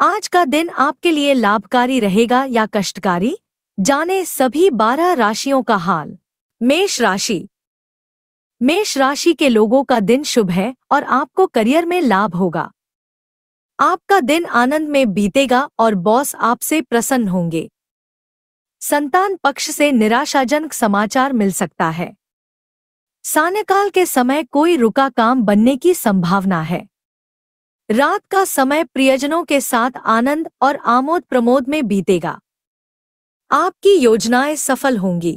आज का दिन आपके लिए लाभकारी रहेगा या कष्टकारी जाने सभी बारह राशियों का हाल मेष राशि मेष राशि के लोगों का दिन शुभ है और आपको करियर में लाभ होगा आपका दिन आनंद में बीतेगा और बॉस आपसे प्रसन्न होंगे संतान पक्ष से निराशाजनक समाचार मिल सकता है सान्यकाल के समय कोई रुका काम बनने की संभावना है रात का समय प्रियजनों के साथ आनंद और आमोद प्रमोद में बीतेगा आपकी योजनाएं सफल होंगी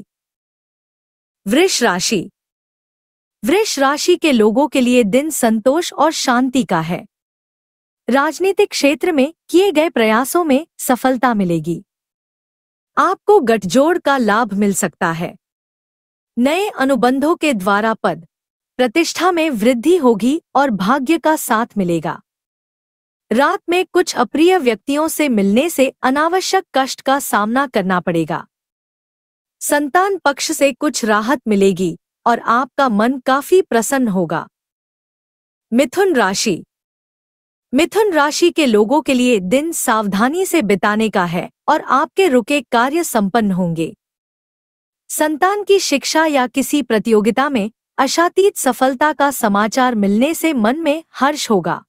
वृष राशि वृष राशि के लोगों के लिए दिन संतोष और शांति का है राजनीतिक क्षेत्र में किए गए प्रयासों में सफलता मिलेगी आपको गठजोड़ का लाभ मिल सकता है नए अनुबंधों के द्वारा पद प्रतिष्ठा में वृद्धि होगी और भाग्य का साथ मिलेगा रात में कुछ अप्रिय व्यक्तियों से मिलने से अनावश्यक कष्ट का सामना करना पड़ेगा संतान पक्ष से कुछ राहत मिलेगी और आपका मन काफी प्रसन्न होगा मिथुन राशि मिथुन राशि के लोगों के लिए दिन सावधानी से बिताने का है और आपके रुके कार्य संपन्न होंगे संतान की शिक्षा या किसी प्रतियोगिता में अशातीत सफलता का समाचार मिलने से मन में हर्ष होगा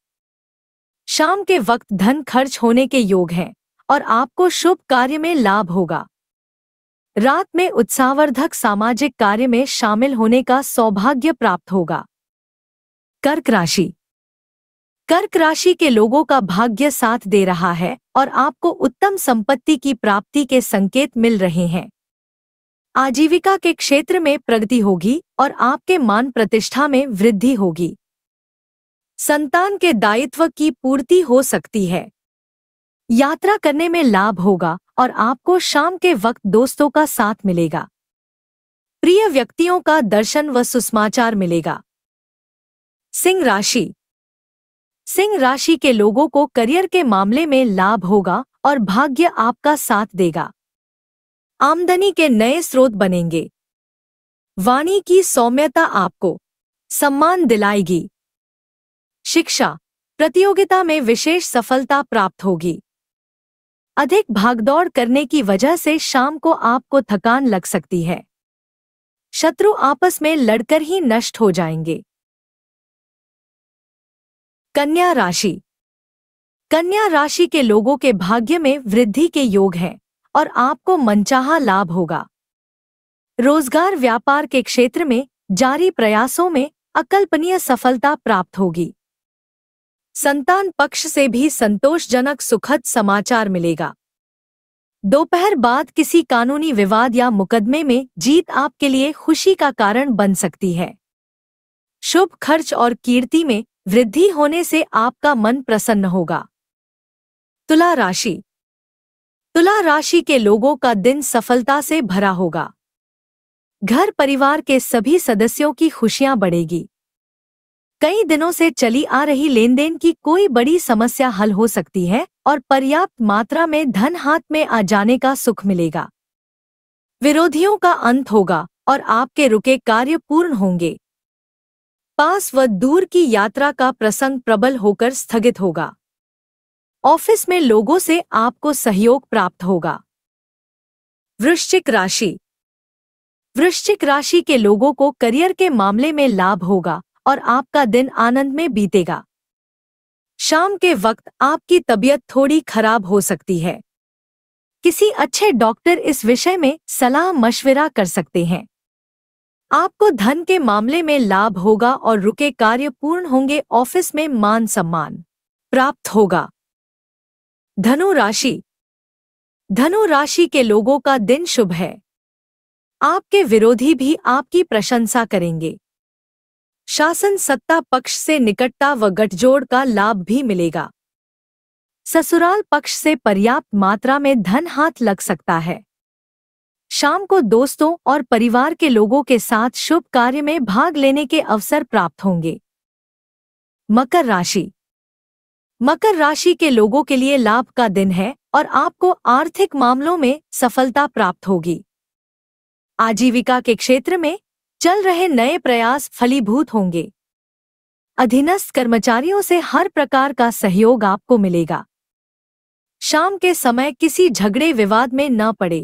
शाम के वक्त धन खर्च होने के योग हैं और आपको शुभ कार्य में लाभ होगा रात में उत्साहवर्धक सामाजिक कार्य में शामिल होने का सौभाग्य प्राप्त होगा कर्क राशि कर्क राशि के लोगों का भाग्य साथ दे रहा है और आपको उत्तम संपत्ति की प्राप्ति के संकेत मिल रहे हैं आजीविका के क्षेत्र में प्रगति होगी और आपके मान प्रतिष्ठा में वृद्धि होगी संतान के दायित्व की पूर्ति हो सकती है यात्रा करने में लाभ होगा और आपको शाम के वक्त दोस्तों का साथ मिलेगा प्रिय व्यक्तियों का दर्शन व सुसमाचार मिलेगा सिंह राशि सिंह राशि के लोगों को करियर के मामले में लाभ होगा और भाग्य आपका साथ देगा आमदनी के नए स्रोत बनेंगे वाणी की सौम्यता आपको सम्मान दिलाएगी शिक्षा प्रतियोगिता में विशेष सफलता प्राप्त होगी अधिक भागदौड़ करने की वजह से शाम को आपको थकान लग सकती है शत्रु आपस में लड़कर ही नष्ट हो जाएंगे कन्या राशि कन्या राशि के लोगों के भाग्य में वृद्धि के योग हैं और आपको मनचाहा लाभ होगा रोजगार व्यापार के क्षेत्र में जारी प्रयासों में अकल्पनीय सफलता प्राप्त होगी संतान पक्ष से भी संतोषजनक सुखद समाचार मिलेगा दोपहर बाद किसी कानूनी विवाद या मुकदमे में जीत आपके लिए खुशी का कारण बन सकती है शुभ खर्च और कीर्ति में वृद्धि होने से आपका मन प्रसन्न होगा तुला राशि तुला राशि के लोगों का दिन सफलता से भरा होगा घर परिवार के सभी सदस्यों की खुशियां बढ़ेगी कई दिनों से चली आ रही लेनदेन की कोई बड़ी समस्या हल हो सकती है और पर्याप्त मात्रा में धन हाथ में आ जाने का सुख मिलेगा विरोधियों का अंत होगा और आपके रुके कार्य पूर्ण होंगे पास व दूर की यात्रा का प्रसंग प्रबल होकर स्थगित होगा ऑफिस में लोगों से आपको सहयोग प्राप्त होगा वृश्चिक राशि वृश्चिक राशि के लोगों को करियर के मामले में लाभ होगा और आपका दिन आनंद में बीतेगा शाम के वक्त आपकी तबीयत थोड़ी खराब हो सकती है किसी अच्छे डॉक्टर इस विषय में सलाह मशविरा कर सकते हैं आपको धन के मामले में लाभ होगा और रुके कार्य पूर्ण होंगे ऑफिस में मान सम्मान प्राप्त होगा धनु राशि धनु राशि के लोगों का दिन शुभ है आपके विरोधी भी आपकी प्रशंसा करेंगे शासन सत्ता पक्ष से निकटता व गठजोड़ का लाभ भी मिलेगा ससुराल पक्ष से पर्याप्त मात्रा में धन हाथ लग सकता है शाम को दोस्तों और परिवार के लोगों के साथ शुभ कार्य में भाग लेने के अवसर प्राप्त होंगे मकर राशि मकर राशि के लोगों के लिए लाभ का दिन है और आपको आर्थिक मामलों में सफलता प्राप्त होगी आजीविका के क्षेत्र में चल रहे नए प्रयास फलीभूत होंगे अधीनस्थ कर्मचारियों से हर प्रकार का सहयोग आपको मिलेगा शाम के समय किसी झगड़े विवाद में न पड़े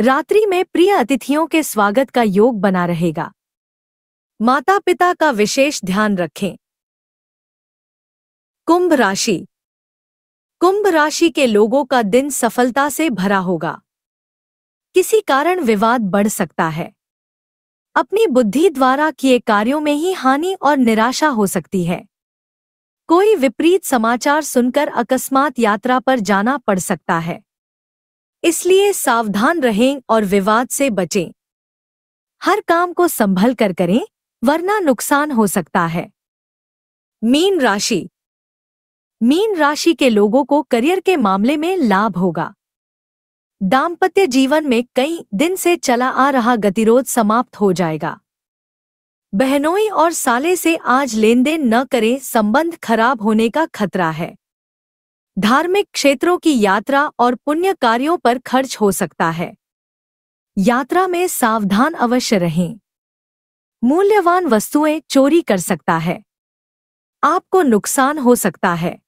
रात्रि में प्रिय अतिथियों के स्वागत का योग बना रहेगा माता पिता का विशेष ध्यान रखें कुंभ राशि कुंभ राशि के लोगों का दिन सफलता से भरा होगा किसी कारण विवाद बढ़ सकता है अपनी बुद्धि द्वारा किए कार्यों में ही हानि और निराशा हो सकती है कोई विपरीत समाचार सुनकर अकस्मात यात्रा पर जाना पड़ सकता है इसलिए सावधान रहें और विवाद से बचें हर काम को संभल कर करें वरना नुकसान हो सकता है मीन राशि मीन राशि के लोगों को करियर के मामले में लाभ होगा दाम्पत्य जीवन में कई दिन से चला आ रहा गतिरोध समाप्त हो जाएगा बहनोई और साले से आज लेन देन न करें संबंध खराब होने का खतरा है धार्मिक क्षेत्रों की यात्रा और पुण्य कार्यों पर खर्च हो सकता है यात्रा में सावधान अवश्य रहें मूल्यवान वस्तुएं चोरी कर सकता है आपको नुकसान हो सकता है